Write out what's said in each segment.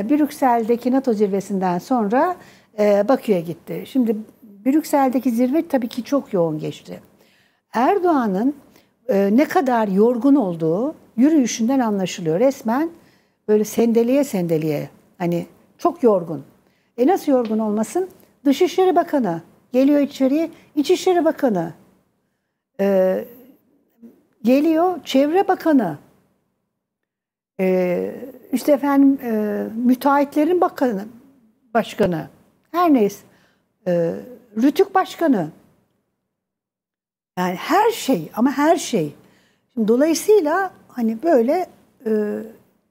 E, Brüksel'deki NATO zirvesinden sonra e, Bakü'ye gitti. Şimdi Brüksel'deki zirve tabii ki çok yoğun geçti. Erdoğan'ın e, ne kadar yorgun olduğu yürüyüşünden anlaşılıyor. Resmen böyle sendeliye sendeliye hani çok yorgun. E nasıl yorgun olmasın? Dışişleri Bakanı geliyor içeriye, İçişleri Bakanı e, geliyor, Çevre Bakanı e, işte efendim e, müteahhitlerin bakanı, başkanı, her neyse, e, Rütük başkanı. Yani her şey ama her şey. Şimdi dolayısıyla hani böyle e,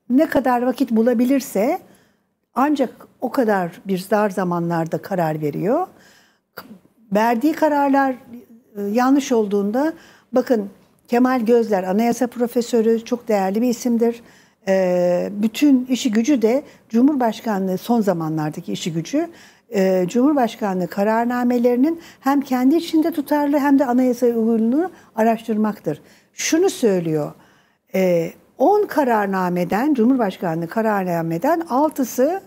ne kadar vakit bulabilirse ancak o kadar bir dar zamanlarda karar veriyor. Verdiği kararlar e, yanlış olduğunda bakın Kemal Gözler anayasa profesörü çok değerli bir isimdir e, bütün işi gücü de Cumhurbaşkanlığı son zamanlardaki işi gücü e, Cumhurbaşkanlığı kararnamelerinin hem kendi içinde tutarlı hem de anayasaya uygunluğunu araştırmaktır. Şunu söylüyor. E, 10 kararnameden, Cumhurbaşkanlığı kararnameden 6'sı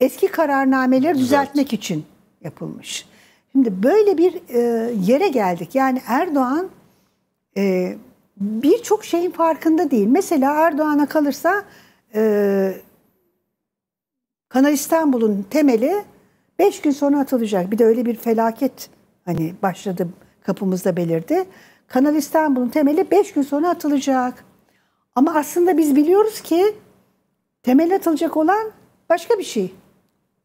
eski kararnameleri Düzelt. düzeltmek için yapılmış. Şimdi böyle bir e, yere geldik. Yani Erdoğan e, birçok şeyin farkında değil. Mesela Erdoğan'a kalırsa e, Kanal İstanbul'un temeli beş gün sonra atılacak. Bir de öyle bir felaket hani başladı kapımızda belirdi. Kanal İstanbul'un temeli beş gün sonra atılacak. Ama aslında biz biliyoruz ki temel atılacak olan başka bir şey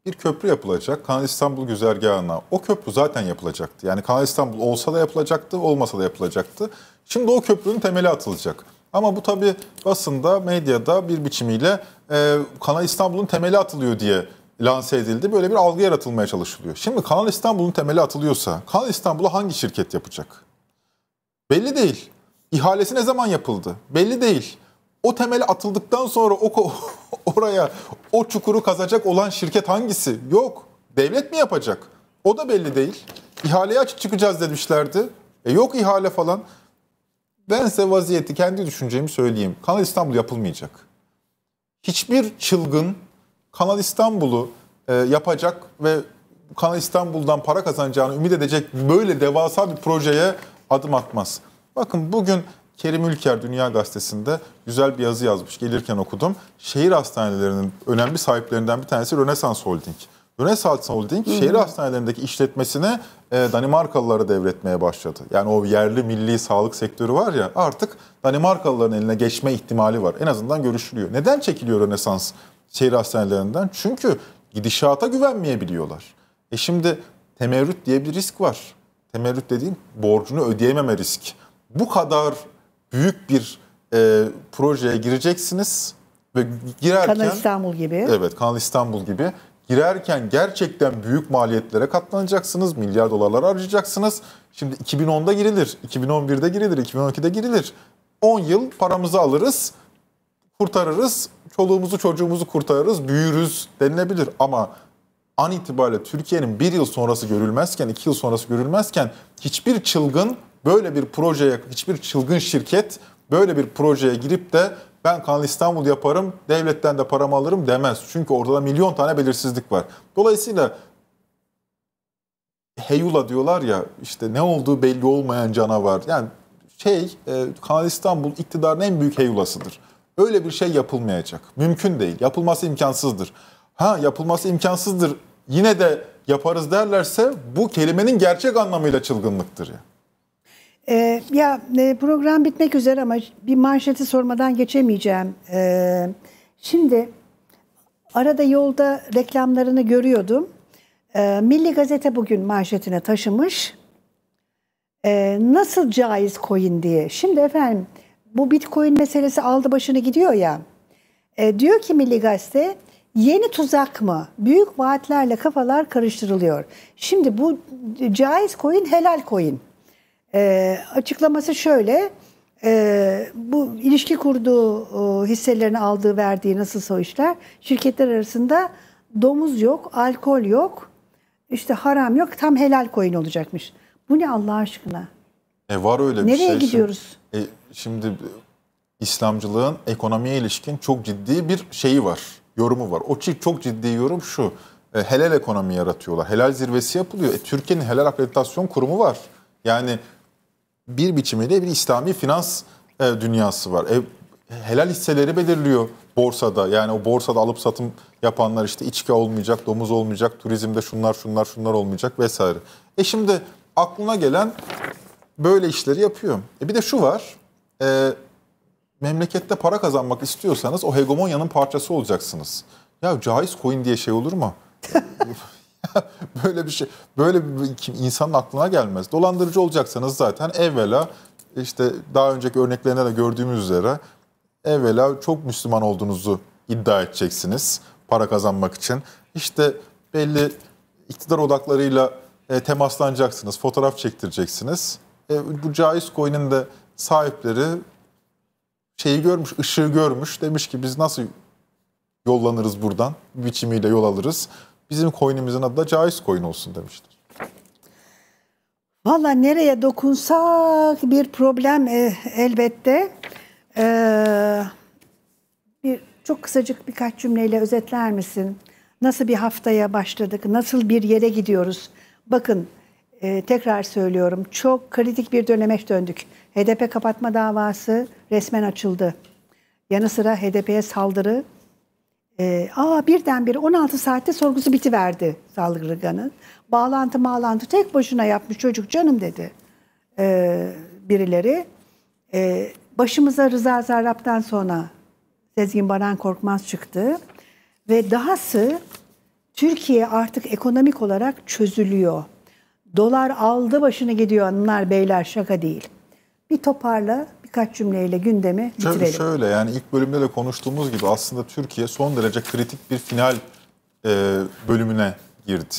bir köprü yapılacak. Kanal İstanbul güzergahına. O köprü zaten yapılacaktı. Yani Kanal İstanbul olsa da yapılacaktı, olmasa da yapılacaktı. Şimdi o köprünün temeli atılacak. Ama bu tabii basında, medyada bir biçimiyle e, Kanal İstanbul'un temeli atılıyor diye lanse edildi. Böyle bir algı yaratılmaya çalışılıyor. Şimdi Kanal İstanbul'un temeli atılıyorsa Kanal İstanbul'u hangi şirket yapacak? Belli değil. İhalesi ne zaman yapıldı? Belli değil o temeli atıldıktan sonra o oraya o çukuru kazacak olan şirket hangisi? Yok. Devlet mi yapacak? O da belli değil. İhaleye açık çıkacağız demişlerdi. E yok ihale falan. Bense vaziyeti kendi düşüncemi söyleyeyim. Kanal İstanbul yapılmayacak. Hiçbir çılgın Kanal İstanbul'u e, yapacak ve Kanal İstanbul'dan para kazanacağını ümit edecek böyle devasa bir projeye adım atmaz. Bakın bugün Kerim Ülker Dünya Gazetesi'nde güzel bir yazı yazmış. Gelirken okudum. Şehir hastanelerinin önemli sahiplerinden bir tanesi Rönesans Holding. Rönesans Holding şehir hastanelerindeki işletmesine e, Danimarkalıları devretmeye başladı. Yani o yerli milli sağlık sektörü var ya artık Danimarkalıların eline geçme ihtimali var. En azından görüşülüyor. Neden çekiliyor Rönesans şehir hastanelerinden? Çünkü gidişata güvenmeyebiliyorlar. E şimdi temerrüt diye bir risk var. Temerrüt dediğin borcunu ödeyememe risk. Bu kadar büyük bir e, projeye gireceksiniz ve girerken Kanal İstanbul gibi. Evet, Kanal İstanbul gibi girerken gerçekten büyük maliyetlere katlanacaksınız. Milyar dolarlar harcayacaksınız. Şimdi 2010'da girilir, 2011'de girilir, 2012'de girilir. 10 yıl paramızı alırız, kurtarırız, çoluğumuzu çocuğumuzu kurtarırız, büyürüz denilebilir. Ama an itibariyle Türkiye'nin bir yıl sonrası görülmezken, iki yıl sonrası görülmezken hiçbir çılgın Böyle bir projeye hiçbir çılgın şirket böyle bir projeye girip de ben Kanal İstanbul yaparım, devletten de paramı alırım demez. Çünkü orada milyon tane belirsizlik var. Dolayısıyla heyula diyorlar ya işte ne olduğu belli olmayan canavar. Yani şey e, Kanal İstanbul iktidarın en büyük heyulasıdır. Öyle bir şey yapılmayacak. Mümkün değil. Yapılması imkansızdır. Ha yapılması imkansızdır. Yine de yaparız derlerse bu kelimenin gerçek anlamıyla çılgınlıktır. Yani. Ee, ya e, program bitmek üzere ama bir manşeti sormadan geçemeyeceğim. Ee, şimdi arada yolda reklamlarını görüyordum. Ee, Milli Gazete bugün manşetine taşımış. Ee, nasıl caiz coin diye. Şimdi efendim bu bitcoin meselesi aldı başını gidiyor ya. E, diyor ki Milli Gazete yeni tuzak mı? Büyük vaatlerle kafalar karıştırılıyor. Şimdi bu caiz coin helal coin. E, açıklaması şöyle. E, bu ilişki kurduğu e, hisselerini aldığı verdiği nasıl o işler şirketler arasında domuz yok, alkol yok, işte haram yok tam helal koyun olacakmış. Bu ne Allah aşkına? E var öyle bir şey. Nereye gidiyoruz? E, şimdi İslamcılığın ekonomiye ilişkin çok ciddi bir şeyi var, yorumu var. O çok ciddi yorum şu, e, helal ekonomi yaratıyorlar. Helal zirvesi yapılıyor. E, Türkiye'nin helal akreditasyon kurumu var. Yani bir biçimiyle bir İslami finans e, dünyası var. E, helal hisseleri belirliyor borsada. Yani o borsada alıp satım yapanlar işte içki olmayacak, domuz olmayacak, turizmde şunlar şunlar şunlar olmayacak vesaire. E şimdi aklına gelen böyle işleri yapıyor. E bir de şu var. E, memlekette para kazanmak istiyorsanız o hegemonyanın parçası olacaksınız. Ya caiz coin diye şey olur mu? böyle bir şey, böyle bir insanın aklına gelmez. Dolandırıcı olacaksanız zaten evvela işte daha önceki örneklerinde de gördüğümüz üzere evvela çok Müslüman olduğunuzu iddia edeceksiniz para kazanmak için. İşte belli iktidar odaklarıyla e, temaslanacaksınız, fotoğraf çektireceksiniz. E, bu caiz coin'in de sahipleri şeyi görmüş, ışığı görmüş. Demiş ki biz nasıl yollanırız buradan? Biçimiyle yol alırız. Bizim coin'imizin adı da caiz coin olsun demiştir. Valla nereye dokunsak bir problem eh, elbette. Ee, bir, çok kısacık birkaç cümleyle özetler misin? Nasıl bir haftaya başladık? Nasıl bir yere gidiyoruz? Bakın e, tekrar söylüyorum çok kritik bir döneme döndük. HDP kapatma davası resmen açıldı. Yanı sıra HDP'ye saldırı e, aa birdenbire 16 saatte sorgusu bitiverdi saldırganın. Bağlantı mağlantı tek başına yapmış çocuk canım dedi e, birileri. E, başımıza Rıza Zarrab'dan sonra Sezgin Baran Korkmaz çıktı. Ve dahası Türkiye artık ekonomik olarak çözülüyor. Dolar aldı başını gidiyor hanımlar beyler şaka değil. Bir toparla birkaç cümleyle gündemi bitirelim. Şöyle, şöyle yani ilk bölümde de konuştuğumuz gibi aslında Türkiye son derece kritik bir final e, bölümüne girdi.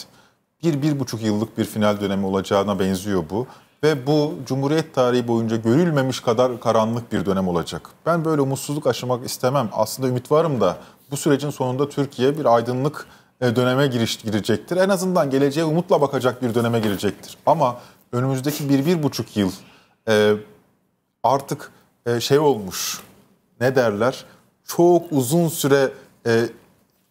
Bir, bir buçuk yıllık bir final dönemi olacağına benziyor bu. Ve bu Cumhuriyet tarihi boyunca görülmemiş kadar karanlık bir dönem olacak. Ben böyle umutsuzluk aşamak istemem. Aslında ümit varım da bu sürecin sonunda Türkiye bir aydınlık e, döneme giriş girecektir. En azından geleceğe umutla bakacak bir döneme girecektir. Ama önümüzdeki bir, bir buçuk yıl e, artık e, şey olmuş ne derler çok uzun süre e,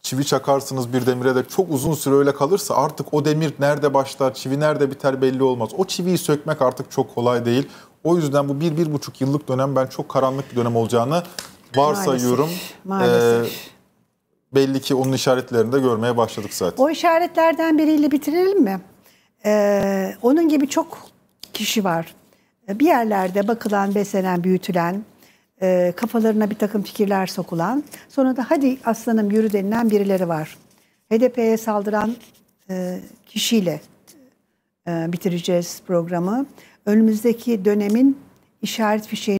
çivi çakarsınız bir demire de çok uzun süre öyle kalırsa artık o demir nerede başlar, çivi nerede biter belli olmaz. O çiviyi sökmek artık çok kolay değil. O yüzden bu bir, bir buçuk yıllık dönem ben çok karanlık bir dönem olacağını varsayıyorum. Maalesef. maalesef. Ee, belli ki onun işaretlerini de görmeye başladık zaten. O işaretlerden biriyle bitirelim mi? Ee, onun gibi çok kişi var bir yerlerde bakılan, beslenen, büyütülen, e, kafalarına bir takım fikirler sokulan, sonra da hadi aslanım yürü denilen birileri var. HDP'ye saldıran e, kişiyle e, bitireceğiz programı. Önümüzdeki dönemin işaret fişeğini